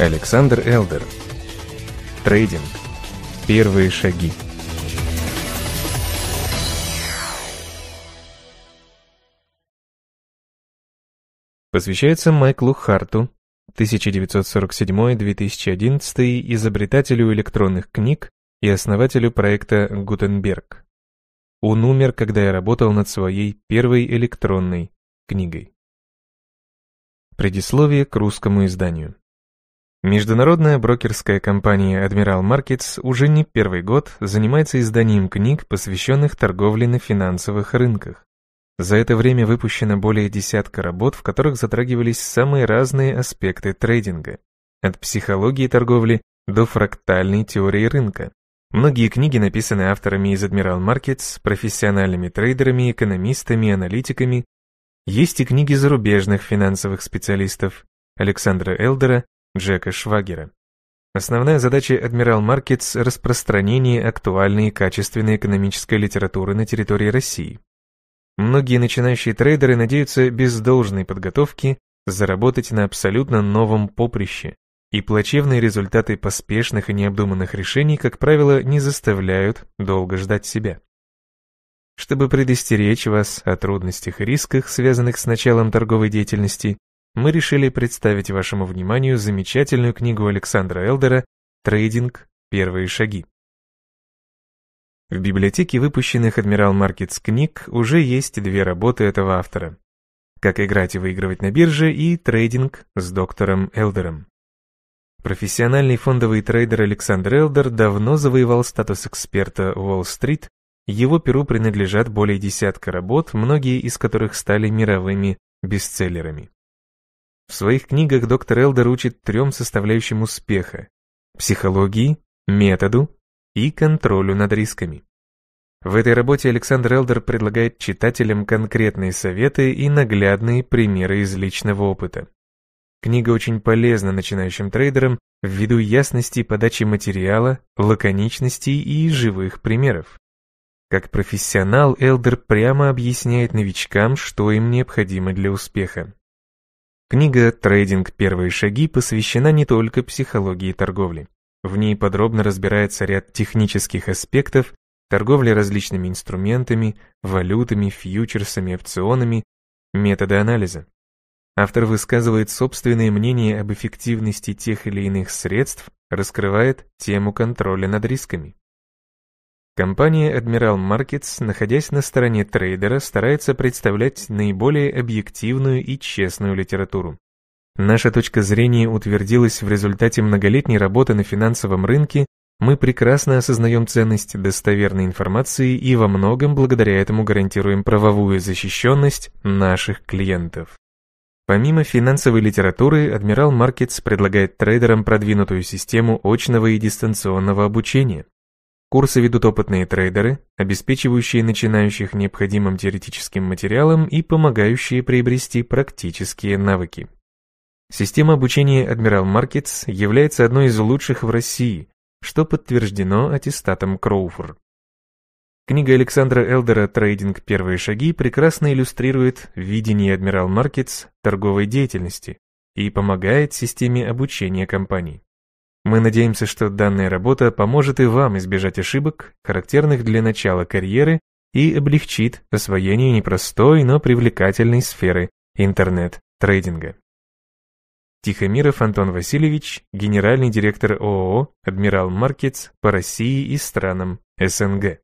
Александр Элдер. Трейдинг. Первые шаги. Посвящается Майклу Харту, 1947-2011 изобретателю электронных книг и основателю проекта «Гутенберг». Он умер, когда я работал над своей первой электронной книгой. Предисловие к русскому изданию. Международная брокерская компания Admiral Markets уже не первый год занимается изданием книг, посвященных торговле на финансовых рынках. За это время выпущено более десятка работ, в которых затрагивались самые разные аспекты трейдинга, от психологии торговли до фрактальной теории рынка. Многие книги написаны авторами из Admiral Markets, профессиональными трейдерами, экономистами, аналитиками. Есть и книги зарубежных финансовых специалистов Александра Элдера, Джека Швагера. Основная задача «Адмирал Маркетс» — распространение актуальной и качественной экономической литературы на территории России. Многие начинающие трейдеры надеются без должной подготовки заработать на абсолютно новом поприще, и плачевные результаты поспешных и необдуманных решений, как правило, не заставляют долго ждать себя. Чтобы предостеречь вас о трудностях и рисках, связанных с началом торговой деятельности, мы решили представить вашему вниманию замечательную книгу Александра Элдера «Трейдинг. Первые шаги». В библиотеке выпущенных Адмирал Маркетс книг уже есть две работы этого автора. «Как играть и выигрывать на бирже» и «Трейдинг с доктором Элдером». Профессиональный фондовый трейдер Александр Элдер давно завоевал статус эксперта Уолл-стрит, его перу принадлежат более десятка работ, многие из которых стали мировыми бестселлерами. В своих книгах доктор Элдер учит трем составляющим успеха – психологии, методу и контролю над рисками. В этой работе Александр Элдер предлагает читателям конкретные советы и наглядные примеры из личного опыта. Книга очень полезна начинающим трейдерам ввиду ясности подачи материала, лаконичности и живых примеров. Как профессионал, Элдер прямо объясняет новичкам, что им необходимо для успеха. Книга «Трейдинг. Первые шаги» посвящена не только психологии торговли. В ней подробно разбирается ряд технических аспектов торговли различными инструментами, валютами, фьючерсами, опционами, методы анализа. Автор высказывает собственные мнения об эффективности тех или иных средств, раскрывает тему контроля над рисками. Компания Admiral Markets, находясь на стороне трейдера, старается представлять наиболее объективную и честную литературу. Наша точка зрения утвердилась в результате многолетней работы на финансовом рынке, мы прекрасно осознаем ценность достоверной информации и во многом благодаря этому гарантируем правовую защищенность наших клиентов. Помимо финансовой литературы, Admiral Markets предлагает трейдерам продвинутую систему очного и дистанционного обучения. Курсы ведут опытные трейдеры, обеспечивающие начинающих необходимым теоретическим материалом и помогающие приобрести практические навыки. Система обучения Admiral Markets является одной из лучших в России, что подтверждено аттестатом Кроуфор. Книга Александра Элдера «Трейдинг. Первые шаги» прекрасно иллюстрирует видение Admiral Markets торговой деятельности и помогает системе обучения компаний. Мы надеемся, что данная работа поможет и вам избежать ошибок, характерных для начала карьеры, и облегчит освоение непростой, но привлекательной сферы интернет-трейдинга. Тихомиров Антон Васильевич, генеральный директор ООО «Адмирал Маркетс» по России и странам СНГ.